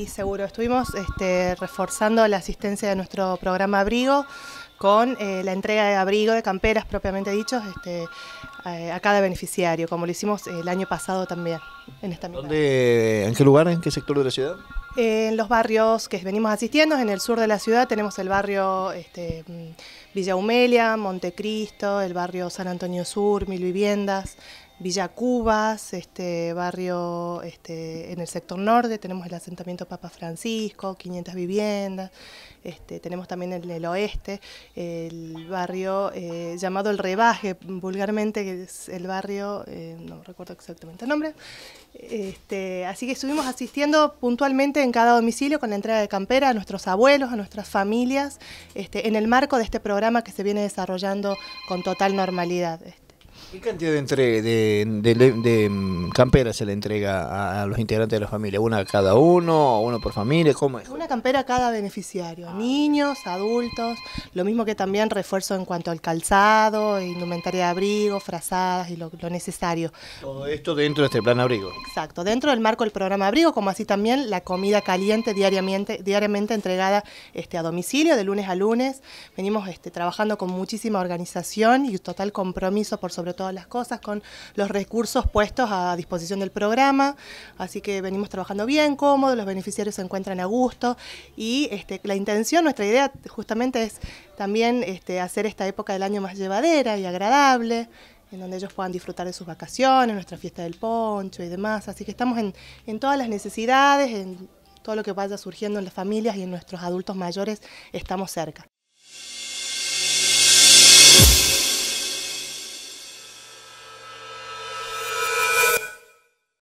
Y seguro, estuvimos este, reforzando la asistencia de nuestro programa Abrigo con eh, la entrega de abrigo de camperas propiamente dichos este, eh, a cada beneficiario, como lo hicimos el año pasado también. En, esta ¿Dónde, ¿En qué lugar, en qué sector de la ciudad? en los barrios que venimos asistiendo, en el sur de la ciudad tenemos el barrio este, Villa Humelia, Montecristo, el barrio San Antonio Sur, Mil Viviendas, Villa Cubas, este barrio este, en el sector norte, tenemos el asentamiento Papa Francisco, 500 viviendas, este, tenemos también en el oeste el barrio eh, llamado El Rebaje, vulgarmente que es el barrio, eh, no recuerdo exactamente el nombre, este, así que estuvimos asistiendo puntualmente en cada domicilio con la entrega de campera a nuestros abuelos, a nuestras familias, en el marco de este programa que se viene desarrollando con total normalidad. ¿Qué cantidad de, mm, camperas se le entrega a, los integrantes de la familia? ¿Una a cada uno? o ¿Uno por familia? ¿Cómo es? Una campera a cada beneficiario. Ah. Niños, adultos. Lo mismo que también refuerzo en cuanto al calzado, indumentaria de abrigo, frazadas y lo, necesario. Todo esto dentro de este plan abrigo. Exacto. Dentro del marco del programa abrigo, como así también la comida caliente diariamente, diariamente entregada este, a domicilio de lunes a lunes. Venimos este, trabajando con muchísima organización y total compromiso por sobre todas las cosas, con los recursos puestos a disposición del programa. Así que venimos trabajando bien, cómodos, los beneficiarios se encuentran a gusto y este, la intención, nuestra idea justamente es también este, hacer esta época del año más llevadera y agradable en donde ellos puedan disfrutar de sus vacaciones, nuestra fiesta del poncho y demás. Así que estamos en, todas las necesidades, en todo lo que vaya surgiendo en las familias y en nuestros adultos mayores, estamos cerca.